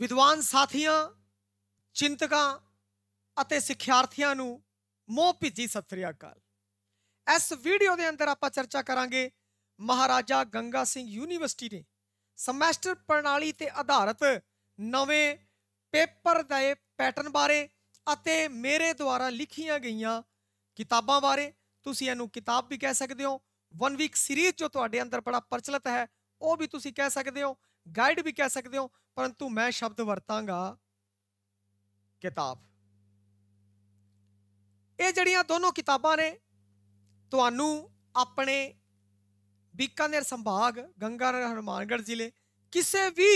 ਵਿਦਵਾਨ ਸਾਥੀਆਂ ਚਿੰਤਕਾਂ ਅਤੇ ਸਿੱਖਿਆਰਥੀਆਂ ਨੂੰ ਮੋਹ ਭਿੱਜੀ ਸਤਿ ਸ੍ਰੀ ਅਕਾਲ ਇਸ ਵੀਡੀਓ ਦੇ ਅੰਦਰ ਆਪਾਂ ਚਰਚਾ ਕਰਾਂਗੇ ਮਹਾਰਾਜਾ ਗੰਗਾ ਸਿੰਘ ਯੂਨੀਵਰਸਿਟੀ ਨੇ ਸਮੈਸਟਰ ਪ੍ਰਣਾਲੀ ਤੇ ਆਧਾਰਿਤ ਨਵੇਂ ਪੇਪਰ ਦੇ ਪੈਟਰਨ ਬਾਰੇ ਅਤੇ ਮੇਰੇ ਦੁਆਰਾ ਲਿਖੀਆਂ ਗਈਆਂ ਕਿਤਾਬਾਂ ਬਾਰੇ ਤੁਸੀਂ ਇਹਨੂੰ ਕਿਤਾਬ ਵੀ ਕਹਿ ਸਕਦੇ ਹੋ ਵਨ ਵੀਕ ਸੀਰੀਜ਼ ਜੋ ਤੁਹਾਡੇ ਅੰਦਰ ਬੜਾ ਪ੍ਰਚਲਿਤ ਹੈ ਉਹ ਵੀ ਤੁਸੀਂ ਕਹਿ ਸਕਦੇ ਹੋ ਗਾਈਡ ਵੀ ਕਹਿ ਸਕਦੇ ਹੋ ਪਰੰਤੂ ਮੈਂ ਸ਼ਬਦ ਵਰਤਾਂਗਾ ਕਿਤਾਬ ਇਹ ਜਿਹੜੀਆਂ ਦੋਨੋਂ ਕਿਤਾਬਾਂ ਨੇ ਤੁਹਾਨੂੰ ਆਪਣੇ ਬੀਕਾਨੇਰ ਸੰਭਾਗ ਗੰਗਾਨਗਰ ਹਰਮਾਨਗੜ ਜ਼ਿਲ੍ਹੇ ਕਿਸੇ ਵੀ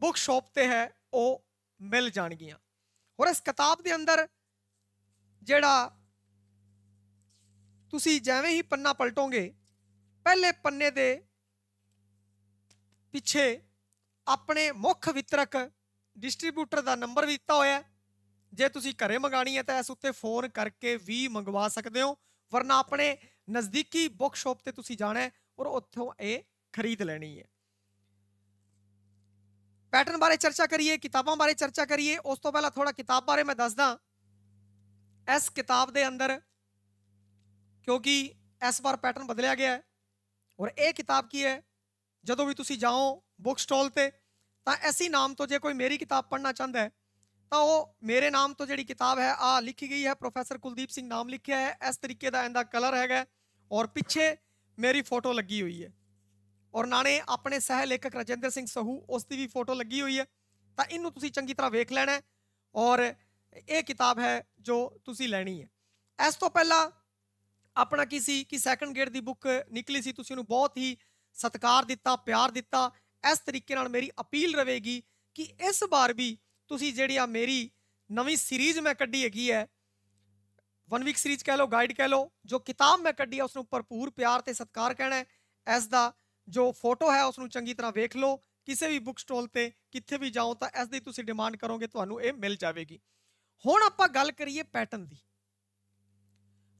ਬੁੱਕ ਸ਼ਾਪ ਤੇ ਹੈ ਉਹ ਮਿਲ ਜਾਣਗੀਆਂ ਹੋਰ ਇਸ ਕਿਤਾਬ ਦੇ ਅੰਦਰ ਜਿਹੜਾ ਤੁਸੀਂ ਜਿਵੇਂ ਹੀ ਪੰਨਾ ਪਲਟੋਗੇ ਪਹਿਲੇ ਪੰਨੇ ਦੇ ਪਿੱਛੇ ਆਪਣੇ ਮੁੱਖ ਵਿਤਰਕ ਡਿਸਟ੍ਰੀਬਿਊਟਰ ਦਾ ਨੰਬਰ ਵੀ ਦਿੱਤਾ ਹੋਇਆ ਜੇ ਤੁਸੀਂ ਘਰੇ ਮੰਗਾਣੀ ਹੈ ਤਾਂ ਇਸ ਉੱਤੇ ਫੋਨ ਕਰਕੇ ਵੀ ਮੰਗਵਾ ਸਕਦੇ ਹੋ ਵਰਨਾ ਆਪਣੇ ਨਜ਼ਦੀਕੀ ਬੁੱਕ ਸ਼ਾਪ ਤੇ ਤੁਸੀਂ ਜਾਣਾ ਔਰ ਉੱਥੋਂ ਇਹ ਖਰੀਦ ਲੈਣੀ ਹੈ ਪੈਟਰਨ ਬਾਰੇ ਚਰਚਾ ਕਰੀਏ ਕਿਤਾਬਾਂ ਬਾਰੇ ਚਰਚਾ ਕਰੀਏ ਉਸ ਤੋਂ ਪਹਿਲਾਂ ਥੋੜਾ ਕਿਤਾਬ ਬਾਰੇ ਮੈਂ ਦੱਸਦਾ ਇਸ ਕਿਤਾਬ ਦੇ ਅੰਦਰ ਕਿਉਂਕਿ ਇਸ ਵਾਰ ਪੈਟਰਨ ਬਦਲਿਆ ਗਿਆ ਹੈ ਔਰ ਇਹ ਕਿਤਾਬ ਕੀ ਹੈ ਜਦੋਂ ਵੀ ਤੁਸੀਂ ਜਾਓ ਬੁੱਕ ਸਟਾਲ ਤੇ ਤਾਂ ਐਸੀ ਨਾਮ ਤੋਂ ਜੇ ਕੋਈ ਮੇਰੀ ਕਿਤਾਬ ਪੜ੍ਹਨਾ ਚਾਹੁੰਦਾ ਹੈ ਤਾਂ ਉਹ ਮੇਰੇ ਨਾਮ ਤੋਂ ਜਿਹੜੀ ਕਿਤਾਬ ਹੈ ਆ ਲਿਖੀ ਗਈ ਹੈ ਪ੍ਰੋਫੈਸਰ ਕੁਲਦੀਪ ਸਿੰਘ ਨਾਮ ਲਿਖਿਆ ਹੈ ਇਸ ਤਰੀਕੇ ਦਾ ਇਹਦਾ ਕਲਰ ਹੈਗਾ ਔਰ ਪਿੱਛੇ ਮੇਰੀ ਫੋਟੋ ਲੱਗੀ ਹੋਈ ਹੈ ਔਰ ਨਾਲੇ ਆਪਣੇ ਸਹਿ ਲੇਖਕ ਰਜਿੰਦਰ ਸਿੰਘ ਸਹੂ ਉਸ ਦੀ ਵੀ ਫੋਟੋ ਲੱਗੀ ਹੋਈ ਹੈ ਤਾਂ ਇਹਨੂੰ ਤੁਸੀਂ ਚੰਗੀ ਤਰ੍ਹਾਂ ਵੇਖ ਲੈਣਾ ਔਰ ਇਹ ਕਿਤਾਬ ਹੈ ਜੋ ਤੁਸੀਂ ਲੈਣੀ ਹੈ ਇਸ ਤੋਂ ਪਹਿਲਾਂ ਆਪਣਾ ਕੀ ਸੀ ਕਿ ਸੈਕੰਡ ਗੇਟ ਦੀ ਬੁੱਕ ਨਿਕਲੀ ਸੀ ਤੁਸੀਂ ਉਹਨੂੰ ਬਹੁਤ ਹੀ ਸਤਿਕਾਰ ਦਿੱਤਾ ਪਿਆਰ ਦਿੱਤਾ ਇਸ ਤਰੀਕੇ ਨਾਲ ਮੇਰੀ ਅਪੀਲ ਰਹੇਗੀ ਕਿ ਇਸ ਵਾਰ ਵੀ ਤੁਸੀਂ ਜਿਹੜੀ ਆ ਮੇਰੀ ਨਵੀਂ ਸੀਰੀਜ਼ ਮੈਂ ਕੱਢੀ ਹੈਗੀ ਹੈ ਵਨ ਵੀਕ ਸੀਰੀਜ਼ ਕਹਿ ਲਓ ਗਾਈਡ ਕਹਿ ਲਓ ਜੋ ਕਿਤਾਬ ਮੈਂ ਕੱਢੀ ਹੈ ਉਸ ਨੂੰ ਭਰਪੂਰ ਪਿਆਰ ਤੇ ਸਤਿਕਾਰ ਕਹਿਣਾ ਹੈ ਇਸ ਦਾ ਜੋ ਫੋਟੋ ਹੈ ਉਸ ਨੂੰ ਚੰਗੀ ਤਰ੍ਹਾਂ ਵੇਖ ਲਓ ਕਿਸੇ ਵੀ ਬੁੱਕ ਸਟਾਲ ਤੇ ਕਿੱਥੇ ਵੀ ਜਾਓ ਤਾਂ ਇਸ ਦੀ ਤੁਸੀਂ ਡਿਮਾਂਡ ਕਰੋਗੇ ਤੁਹਾਨੂੰ ਇਹ ਮਿਲ ਜਾਵੇਗੀ ਹੁਣ ਆਪਾਂ ਗੱਲ ਕਰੀਏ ਪੈਟਰਨ ਦੀ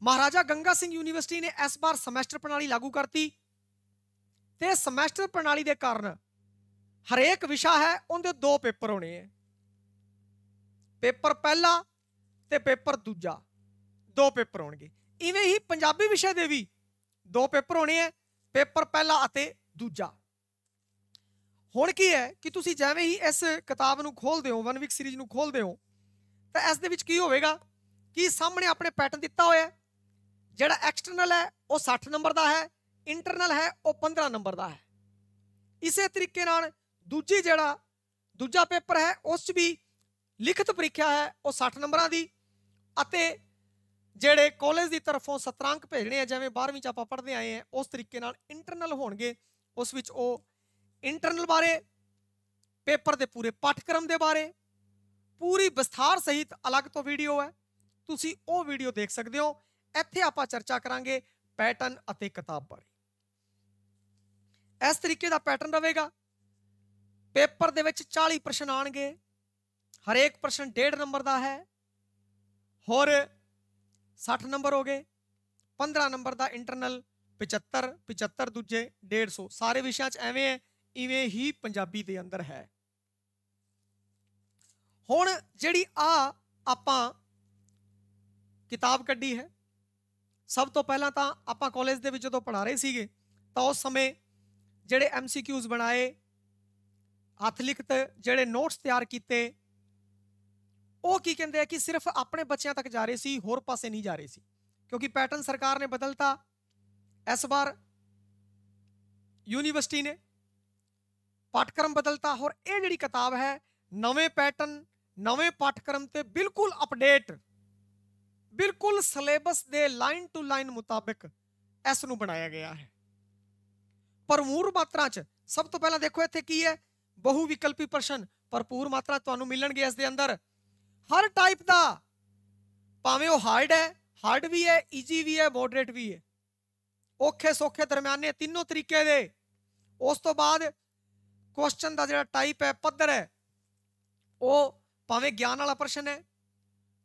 ਮਹਾਰਾਜਾ ਗੰਗਾ ਸਿੰਘ ਯੂਨੀਵਰਸਿਟੀ ਨੇ ਇਸ ਵਾਰ ਸਮੈਸਟਰ ਪ੍ਰਣਾਲੀ ਲਾਗੂ ਕਰਤੀ ਤੇ ਸਮੈਸਟਰ ਪ੍ਰਣਾਲੀ ਦੇ ਕਾਰਨ ਹਰੇਕ ਵਿਸ਼ਾ ਹੈ ਉਹਦੇ ਦੋ ਪੇਪਰ ਹੋਣੇ ਐ ਪੇਪਰ ਪਹਿਲਾ ਤੇ ਪੇਪਰ ਦੂਜਾ ਦੋ ਪੇਪਰ ਹੋਣਗੇ ਇਵੇਂ ਹੀ ਪੰਜਾਬੀ ਵਿਸ਼ੇ ਦੇ ਵੀ ਦੋ ਪੇਪਰ ਹੋਣੇ ਐ ਪੇਪਰ ਪਹਿਲਾ ਅਤੇ ਦੂਜਾ ਹੁਣ ਕੀ ਹੈ ਕਿ ਤੁਸੀਂ ਜਿਵੇਂ ਹੀ ਇਸ ਕਿਤਾਬ ਨੂੰ ਖੋਲਦੇ ਹੋ ਵਨ ਵੀਕ ਸੀਰੀਜ਼ ਨੂੰ ਖੋਲਦੇ ਹੋ ਤਾਂ ਇਸ ਦੇ ਵਿੱਚ ਕੀ ਹੋਵੇਗਾ ਕਿ ਸਾਹਮਣੇ ਆਪਣੇ ਪੈਟਰਨ ਦਿੱਤਾ ਹੋਇਆ ਹੈ ਜਿਹੜਾ ਐਕਸਟਰਨਲ ਹੈ ਉਹ 60 ਨੰਬਰ ਦਾ ਹੈ ਇੰਟਰਨਲ ਹੈ ਉਹ 15 ਨੰਬਰ ਦਾ ਹੈ ਇਸੇ ਤਰੀਕੇ ਨਾਲ ਦੂਜੀ ਜਿਹੜਾ ਦੂਜਾ ਪੇਪਰ ਹੈ ਉਸ 'ਚ ਵੀ ਲਿਖਤ ਪ੍ਰੀਖਿਆ ਹੈ ਉਹ 60 ਨੰਬਰਾਂ ਦੀ ਅਤੇ ਜਿਹੜੇ ਕਾਲਜ ਦੀ ਤਰਫੋਂ 17 ਅੰਕ ਭੇਜਣੇ ਆ ਜਿਵੇਂ 12ਵੀਂ ਚ ਆਪਾਂ ਪੜ੍ਹਦੇ ਆਏ ਆ ਉਸ ਤਰੀਕੇ ਨਾਲ ਇੰਟਰਨਲ ਹੋਣਗੇ ਉਸ ਵਿੱਚ ਉਹ ਇੰਟਰਨਲ ਬਾਰੇ ਪੇਪਰ ਦੇ ਪੂਰੇ ਪਾਠਕ੍ਰਮ ਦੇ ਬਾਰੇ ਪੂਰੀ ਵਿਸਥਾਰ ਸਹਿਤ ਅਲੱਗ ਤੋਂ ਵੀਡੀਓ ਹੈ ਤੁਸੀਂ ਉਹ ਵੀਡੀਓ ਦੇਖ ਸਕਦੇ ਹੋ ਇੱਥੇ ਆਪਾਂ ਚਰਚਾ ਕਰਾਂਗੇ ਪੈਟਰਨ ਅਤੇ ਕਿਤਾਬ ਬਾਰੇ ਇਸ ਤਰੀਕੇ ਦਾ ਪੈਟਰਨ ਰਹੇਗਾ ਪੇਪਰ ਦੇ ਵਿੱਚ 40 ਪ੍ਰਸ਼ਨ ਆਣਗੇ ਹਰੇਕ ਪ੍ਰਸ਼ਨ 1.5 ਨੰਬਰ ਦਾ ਹੈ ਹੋਰ 60 ਨੰਬਰ ਹੋ ਗਏ 15 ਨੰਬਰ ਦਾ ਇੰਟਰਨਲ 75 75 ਦੂਜੇ 150 ਸਾਰੇ ਵਿਸ਼ਿਆਂ 'ਚ ਐਵੇਂ ਹੈ ਇਵੇਂ ਹੀ ਪੰਜਾਬੀ ਦੇ ਅੰਦਰ ਹੈ ਹੁਣ ਜਿਹੜੀ ਆ ਆਪਾਂ ਕਿਤਾਬ ਕੱਢੀ ਹੈ ਸਭ ਤੋਂ ਪਹਿਲਾਂ ਤਾਂ ਆਪਾਂ ਕਾਲਜ ਦੇ ਵਿੱਚ ਜਦੋਂ ਪੜ੍ਹਾ ਰਹੇ ਸੀਗੇ ਤਾਂ ਉਸ ਸਮੇਂ ਜਿਹੜੇ ਐਮਸੀਕਿਊਜ਼ ਬਣਾਏ ਹੱਥ ਲਿਖਤ ਜਿਹੜੇ ਨੋਟਸ ਤਿਆਰ ਕੀਤੇ ਉਹ ਕੀ ਕਹਿੰਦੇ ਆ ਕਿ ਸਿਰਫ ਆਪਣੇ ਬੱਚਿਆਂ ਤੱਕ ਜਾ ਰਹੇ ਸੀ ਹੋਰ ਪਾਸੇ ਨਹੀਂ ਜਾ ਰਹੇ ਸੀ ਕਿਉਂਕਿ ਪੈਟਰਨ ਸਰਕਾਰ ਨੇ ਬਦਲਤਾ ਇਸ ਵਾਰ ਯੂਨੀਵਰਸਿਟੀ ਨੇ ਪਾਠਕ੍ਰਮ ਬਦਲਤਾ ਹੋਰ ਇਹ ਜਿਹੜੀ ਕਿਤਾਬ ਹੈ ਨਵੇਂ ਪੈਟਰਨ ਨਵੇਂ ਪਾਠਕ੍ਰਮ ਤੇ ਬਿਲਕੁਲ ਅਪਡੇਟ ਬਿਲਕੁਲ ਸਿਲੇਬਸ ਦੇ ਲਾਈਨ ਟੂ ਲਾਈਨ ਮੁਤਾਬਕ ਇਸ ਨੂੰ ਬਣਾਇਆ ਗਿਆ ਹੈ ਪਰ ਮੂਰ ਮਾਤਰਾ ਚ ਸਭ ਤੋਂ ਪਹਿਲਾਂ ਦੇਖੋ ਇੱਥੇ ਕੀ ਹੈ ਬਹੁ ਵਿਕਲਪੀ ਪ੍ਰਸ਼ਨ ਭਰਪੂਰ ਮਾਤਰਾ ਤੁਹਾਨੂੰ ਮਿਲਣਗੇ ਇਸ ਦੇ ਅੰਦਰ ਹਰ ਟਾਈਪ ਦਾ ਭਾਵੇਂ ਉਹ ਹਾਰਡ ਹੈ ਹਾਰਡ ਵੀ ਹੈ ਈਜੀ ਵੀ ਹੈ ਮੋਡਰੇਟ ਵੀ ਹੈ ਔਖੇ ਸੌਖੇ ਦਰਮਿਆਨੇ ਤਿੰਨੋਂ ਤਰੀਕੇ ਦੇ ਉਸ ਤੋਂ ਬਾਅਦ ਕੁਐਸਚਨ ਦਾ ਜਿਹੜਾ ਟਾਈਪ ਹੈ ਪੱਧਰ ਹੈ ਉਹ ਭਾਵੇਂ ਗਿਆਨ ਵਾਲਾ ਪ੍ਰਸ਼ਨ ਹੈ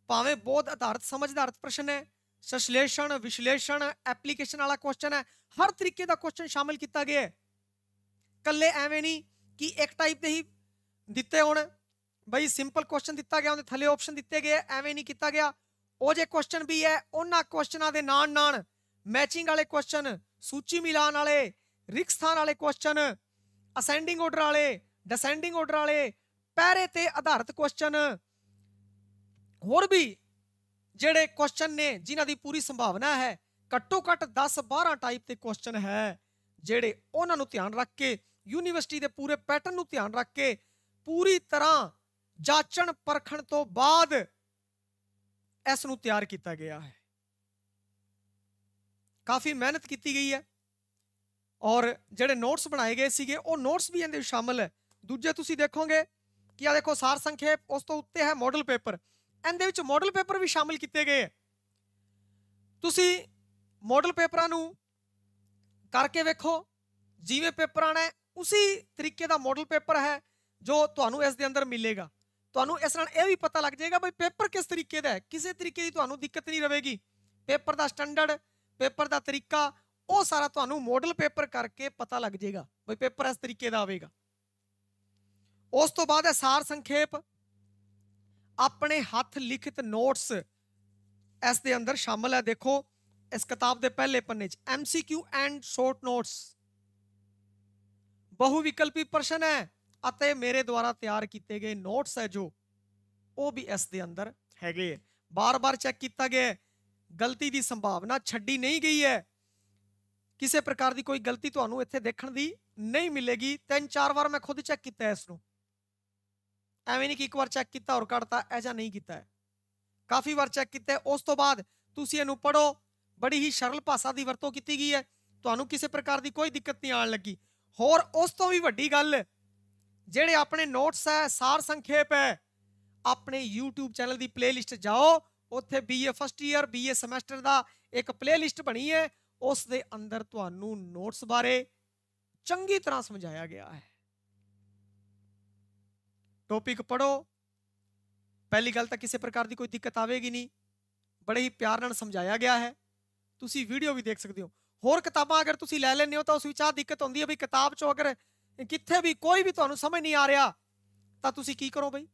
ਭਾਵੇਂ ਬੋਧ ਆਧਾਰਿਤ ਸਮਝ ਆਧਾਰਿਤ ਪ੍ਰਸ਼ਨ ਹੈ ਸੰਸ਼ਲੇਸ਼ਣ ਵਿਸ਼ਲੇਸ਼ਣ ਐਪਲੀਕੇਸ਼ਨ ਵਾਲਾ ਕੁਐਸਚਨ ਹੈ ਹਰ ਤਰੀਕੇ ਦਾ ਕੁਐਸਚਨ ਸ਼ਾਮਿਲ ਕੀਤਾ ਗਿਆ ਹੈ ਕੱਲੇ ਐਵੇਂ ਨਹੀਂ ਕਿ ਇੱਕ ਟਾਈਪ ਦੇ ਹੀ ਦਿੱਤੇ ਹੋਣ ਬਈ ਸਿੰਪਲ ਕੁਐਸਚਨ ਦਿੱਤਾ ਗਿਆ ਉਹਦੇ ਥੱਲੇ ਆਪਸ਼ਨ ਦਿੱਤੇ ਗਏ ਐਵੇਂ ਨਹੀਂ ਕੀਤਾ ਗਿਆ ਉਹ ਜੇ ਕੁਐਸਚਨ ਵੀ ਹੈ ਉਹਨਾਂ ਕੁਐਸਚਨਾਂ ਦੇ ਨਾਲ ਨਾਲ ਮੈਚਿੰਗ ਵਾਲੇ ਕੁਐਸਚਨ ਸੂਚੀ ਮਿਲਾਨ ਵਾਲੇ ਰਿਕ ਸਥਾਨ ਵਾਲੇ ਕੁਐਸਚਨ ਅਸੈਂਡਿੰਗ ਆਰਡਰ ਵਾਲੇ ਡਿਸੈਂਡਿੰਗ ਆਰਡਰ ਵਾਲੇ ਪੈਰੇ ਤੇ ਆਧਾਰਿਤ ਕੁਐਸਚਨ ਹੋਰ ਵੀ ਜਿਹੜੇ ਕੁਐਸਚਨ ਨੇ ਜਿਨ੍ਹਾਂ ਦੀ ਪੂਰੀ ਸੰਭਾਵਨਾ ਹੈ ਘੱਟੋ ਘੱਟ 10 12 ਟਾਈਪ ਦੇ ਕੁਐਸਚਨ ਹੈ ਜਿਹੜੇ ਉਹਨਾਂ ਨੂੰ ਧਿਆਨ ਰੱਖ ਕੇ ਯੂਨੀਵਰਸਿਟੀ ਦੇ ਪੂਰੇ ਪੈਟਰਨ ਨੂੰ ਧਿਆਨ ਰੱਖ ਕੇ ਪੂਰੀ ਤਰ੍ਹਾਂ ਜਾਂਚਣ ਪਰਖਣ ਤੋਂ ਬਾਅਦ ਇਸ ਨੂੰ ਤਿਆਰ ਕੀਤਾ ਗਿਆ ਹੈ ਕਾਫੀ ਮਿਹਨਤ ਕੀਤੀ ਗਈ ਹੈ ਔਰ ਜਿਹੜੇ ਨੋਟਸ ਬਣਾਏ ਗਏ ਸੀਗੇ ਉਹ ਨੋਟਸ ਵੀ ਇਹਦੇ ਵਿੱਚ ਸ਼ਾਮਲ ਹੈ ਦੂਜੇ ਤੁਸੀਂ ਦੇਖੋਗੇ ਕਿ ਆ ਦੇਖੋ ਸਾਰ ਸੰਖੇਪ ਉਸ ਤੋਂ ਉੱਤੇ ਹੈ ਮਾਡਲ ਪੇਪਰ ਇਹਦੇ ਵਿੱਚ ਮਾਡਲ ਪੇਪਰ ਵੀ ਸ਼ਾਮਲ ਕੀਤੇ ਗਏ ਹੈ ਤੁਸੀਂ ਮਾਡਲ ਪੇਪਰਾਂ ਨੂੰ ਕਰਕੇ ਵੇਖੋ ਜਿਵੇਂ ਪੇਪਰ ਆਣਾ ਉਸੇ ਤਰੀਕੇ ਦਾ ਮਾਡਲ ਪੇਪਰ ਹੈ ਜੋ ਤੁਹਾਨੂੰ ਇਸ ਦੇ ਅੰਦਰ ਮਿਲੇਗਾ ਤੁਹਾਨੂੰ ਇਸ ਨਾਲ ਇਹ ਵੀ ਪਤਾ ਲੱਗ ਜਾਏਗਾ ਬਈ ਪੇਪਰ ਕਿਸ ਤਰੀਕੇ ਦਾ ਹੈ ਕਿਸੇ ਤਰੀਕੇ ਦੀ ਤੁਹਾਨੂੰ ਦਿੱਕਤ ਨਹੀਂ ਰਹੇਗੀ ਪੇਪਰ ਦਾ ਸਟੈਂਡਰਡ ਪੇਪਰ ਦਾ ਤਰੀਕਾ ਉਹ ਸਾਰਾ ਤੁਹਾਨੂੰ ਮਾਡਲ ਪੇਪਰ ਕਰਕੇ ਪਤਾ ਲੱਗ ਜਾਏਗਾ ਬਈ ਪੇਪਰ ਇਸ ਤਰੀਕੇ ਦਾ ਆਵੇਗਾ ਉਸ ਤੋਂ ਬਾਅਦ ਹੈ ਸਾਰ ਸੰਖੇਪ ਆਪਣੇ ਹੱਥ ਲਿਖਿਤ ਨੋਟਸ ਇਸ ਦੇ ਅੰਦਰ ਸ਼ਾਮਲ ਹੈ ਦੇਖੋ ਇਸ ਕਿਤਾਬ ਦੇ ਪਹਿਲੇ ਪੰਨੇ 'ਚ ਐਮਸੀਕਿਊ ਐਂਡ ਸ਼ਾਰਟ ਨੋਟਸ ਬਹੁ ਵਿਕਲਪੀ ਪ੍ਰਸ਼ਨ ਹੈ ਅਤੇ ਮੇਰੇ ਦੁਆਰਾ ਤਿਆਰ ਕੀਤੇ ਗਏ ਨੋਟਸ ਹੈ ਜੋ ਉਹ ਵੀ ਇਸ ਦੇ ਅੰਦਰ ਹੈਗੇ ਹੈ ਬਾਰ-ਬਾਰ ਚੈੱਕ ਕੀਤਾ ਗਿਆ ਗਲਤੀ ਦੀ ਸੰਭਾਵਨਾ ਛੱਡੀ ਨਹੀਂ ਗਈ ਹੈ ਕਿਸੇ ਪ੍ਰਕਾਰ ਦੀ ਕੋਈ ਗਲਤੀ ਤੁਹਾਨੂੰ ਇੱਥੇ ਦੇਖਣ ਦੀ ਨਹੀਂ ਮਿਲੇਗੀ ਤਿੰਨ ਚਾਰ ਵਾਰ ਮੈਂ ਖੁਦ ਚੈੱਕ ਕੀਤਾ ਇਸ ਨੂੰ ਐਵੇਂ ਨਹੀਂ ਕਿ ਇੱਕ ਵਾਰ ਚੈੱਕ ਕੀਤਾ ਔਰ ਕੱਢਤਾ ਐਜਾ ਨਹੀਂ ਕੀਤਾ ਕਾਫੀ ਵਾਰ ਚੈੱਕ ਕੀਤਾ ਉਸ ਤੋਂ ਬਾਅਦ ਤੁਸੀਂ ਇਹਨੂੰ ਪੜੋ ਬੜੀ ਹੀ ਸਰਲ ਭਾਸ਼ਾ ਦੀ ਵਰਤੋਂ ਕੀਤੀ ਗਈ ਹੈ ਤੁਹਾਨੂੰ ਕਿਸੇ ਪ੍ਰਕਾਰ ਦੀ ਕੋਈ ਦਿੱਕਤ ਨਹੀਂ ਆਣ ਲੱਗੀ ਹੋਰ ਉਸ ਤੋਂ ਵੀ ਵੱਡੀ ਗੱਲ ਜਿਹੜੇ ਆਪਣੇ ਨੋਟਸ ਹੈ ਸਾਰ ਸੰਖੇਪ ਹੈ ਆਪਣੇ YouTube ਚੈਨਲ ਦੀ ਪਲੇਲਿਸਟ ਜਾਓ ਉੱਥੇ BA first year BA semester ਦਾ ਇੱਕ ਪਲੇਲਿਸਟ ਬਣੀ ਹੈ ਉਸ ਦੇ ਅੰਦਰ ਤੁਹਾਨੂੰ ਨੋਟਸ ਬਾਰੇ ਚੰਗੀ ਤਰ੍ਹਾਂ ਸਮਝਾਇਆ ਗਿਆ ਹੈ ਟੌਪਿਕ ਪੜੋ ਪਹਿਲੀ ਗੱਲ ਤਾਂ ਕਿਸੇ ਪ੍ਰਕਾਰ ਦੀ ਕੋਈ ਦਿੱਕਤ ਆਵੇਗੀ ਨਹੀਂ ਬੜੇ ਹੀ ਪਿਆਰ ਨਾਲ ਸਮਝਾਇਆ ਗਿਆ ਹੈ ਤੁਸੀਂ ਵੀਡੀਓ ਵੀ ਦੇਖ ਸਕਦੇ ਹੋ ਹੋਰ ਕਿਤਾਬਾਂ ਅਗਰ ਤੁਸੀਂ ਲੈ ਲੈਂਦੇ ਹੋ ਤਾਂ ਉਸ ਵਿੱਚ ਆ ਦਿੱਕਤ ਹੁੰਦੀ ਹੈ ਵੀ ਕਿਤਾਬ ਚੋਂ ਅਗਰ ਕਿੱਥੇ ਵੀ ਕੋਈ ਵੀ ਤੁਹਾਨੂੰ ਸਮਝ ਨਹੀਂ ਆ ਰਿਹਾ ਤਾਂ ਤੁਸੀਂ ਕੀ ਕਰੋ ਬਈ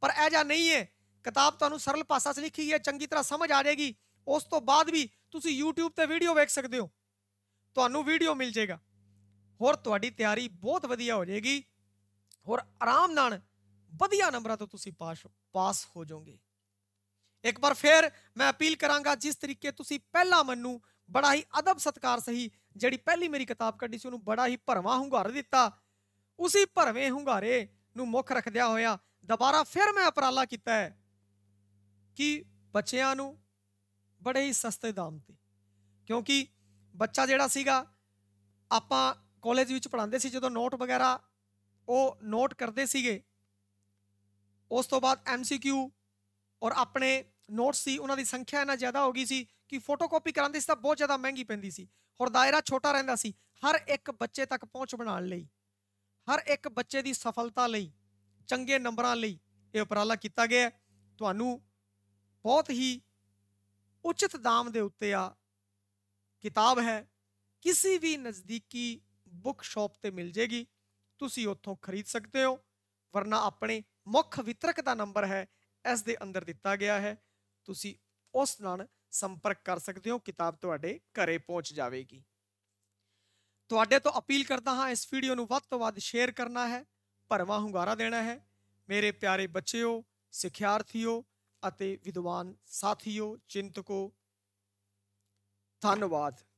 ਪਰ ਇਹ ਜਾਂ ਨਹੀਂ ਹੈ ਕਿਤਾਬ ਤੁਹਾਨੂੰ ਸਰਲ ਭਾਸ਼ਾ 'ਚ ਲਿਖੀ ਹੈ ਚੰਗੀ ਤਰ੍ਹਾਂ ਸਮਝ ਆ ਜਾਏਗੀ ਉਸ ਤੋਂ ਬਾਅਦ ਵੀ ਤੁਸੀਂ YouTube ਤੇ ਵੀਡੀਓ ਵੇਖ ਸਕਦੇ ਹੋ ਤੁਹਾਨੂੰ ਵੀਡੀਓ ਮਿਲ ਜਾਏਗਾ ਹੋਰ ਤੁਹਾਡੀ ਤਿਆਰੀ ਬਹੁਤ ਵਧੀਆ ਹੋ ਜਾਏਗੀ ਹੋਰ ਆਰਾਮ ਨਾਲ ਵਧੀਆ ਨੰਬਰਾਂ ਤੋਂ ਤੁਸੀਂ ਪਾਸ ਪਾਸ ਹੋ ਜਾਓਗੇ ਇੱਕ ਵਾਰ ਫੇਰ ਮੈਂ ਅਪੀਲ ਕਰਾਂਗਾ ਜਿਸ ਤਰੀਕੇ ਤੁਸੀਂ ਪਹਿਲਾਂ ਮੈਨੂੰ ਬੜਾ ਹੀ ਅਦਬ ਸਤਕਾਰ ਸਹੀ ਜਿਹੜੀ ਪਹਿਲੀ ਮੇਰੀ ਕਿਤਾਬ ਕੱਢੀ ਸੀ ਉਹਨੂੰ ਬੜਾ ਹੀ ਭਰਵਾ ਹੁੰਗਾਰੇ ਦਿੱਤਾ ਉਸੇ ਭਰਵੇਂ ਹੁੰਗਾਰੇ ਨੂੰ ਮੁੱਖ ਰੱਖਦਿਆ ਹੋਇਆ ਦੁਬਾਰਾ ਫਿਰ ਮੈਂ ਅਪਰਾਲਾ ਕੀਤਾ ਹੈ ਕਿ ਬੱਚਿਆਂ ਨੂੰ ਬੜੇ ਹੀ ਸਸਤੇ ਦਾਮ ਤੇ ਕਿਉਂਕਿ ਬੱਚਾ ਜਿਹੜਾ ਸੀਗਾ ਆਪਾਂ ਕਾਲਜ ਵਿੱਚ ਪੜਾਉਂਦੇ ਸੀ ਜਦੋਂ ਨੋਟ ਵਗੈਰਾ ਉਹ ਨੋਟ ਕਰਦੇ ਸੀਗੇ ਉਸ ਤੋਂ ਬਾਅਦ ਐਮਸੀਕਿਊ ਔਰ ਆਪਣੇ ਨੋਟਸ ਸੀ ਉਹਨਾਂ ਦੀ ਸੰਖਿਆ ਇਹਨਾਂ ਜ਼ਿਆਦਾ ਹੋ ਗਈ ਸੀ ਕਿ ਫੋਟੋਕਾਪੀ ਕਰਾਉਂਦੇ ਸੀ ਤਾਂ ਬਹੁਤ ਜ਼ਿਆਦਾ ਮਹਿੰਗੀ ਪੈਂਦੀ ਸੀ ਹੋਰ ਦਾਇਰਾ ਛੋਟਾ ਰਹਿੰਦਾ ਸੀ ਹਰ ਇੱਕ ਬੱਚੇ ਤੱਕ ਪਹੁੰਚ ਬਣਾਉਣ ਲਈ ਹਰ ਇੱਕ ਬੱਚੇ ਦੀ ਸਫਲਤਾ ਲਈ ਚੰਗੇ ਨੰਬਰਾਂ ਲਈ ਇਹ ਉਪਰਾਲਾ ਕੀਤਾ ਗਿਆ ਤੁਹਾਨੂੰ ਬਹੁਤ ਹੀ ਉਚਿਤ ਦਾਮ ਦੇ ਉੱਤੇ ਆ ਕਿਤਾਬ ਹੈ ਕਿਸੇ ਵੀ ਨਜ਼ਦੀਕੀ ਬੁੱਕ ਸ਼ਾਪ ਤੇ ਮਿਲ ਜੇਗੀ ਤੁਸੀਂ ਉੱਥੋਂ ਖਰੀਦ ਸਕਦੇ ਹੋ ਵਰਨਾ ਆਪਣੇ ਮੁੱਖ ਵਿਤਰਕ ਦਾ ਨੰਬਰ ਹੈ ਇਸ ਦੇ ਅੰਦਰ ਦਿੱਤਾ ਗਿਆ ਹੈ ਤੁਸੀਂ ਉਸ ਨਾਲ ਸੰਪਰਕ ਕਰ ਸਕਦੇ ਹੋ ਕਿਤਾਬ ਤੁਹਾਡੇ ਘਰੇ ਪਹੁੰਚ ਜਾਵੇਗੀ ਤੁਹਾਡੇ ਤੋਂ ਅਪੀਲ ਕਰਦਾ ਹਾਂ ਇਸ ਵੀਡੀਓ ਨੂੰ ਵੱਧ ਤੋਂ ਵੱਧ ਸ਼ੇਅਰ ਕਰਨਾ ਹੈ ਪਰਵਾਹ ਹੁੰਗਾਰਾ ਦੇਣਾ ਹੈ ਮੇਰੇ ਪਿਆਰੇ ਬੱਚਿਓ ਸਿੱਖਿਆਰਥੀਓ ਅਤੇ ਵਿਦਵਾਨ ਸਾਥੀਓ ਚਿੰਤਕੋ ਧੰਨਵਾਦ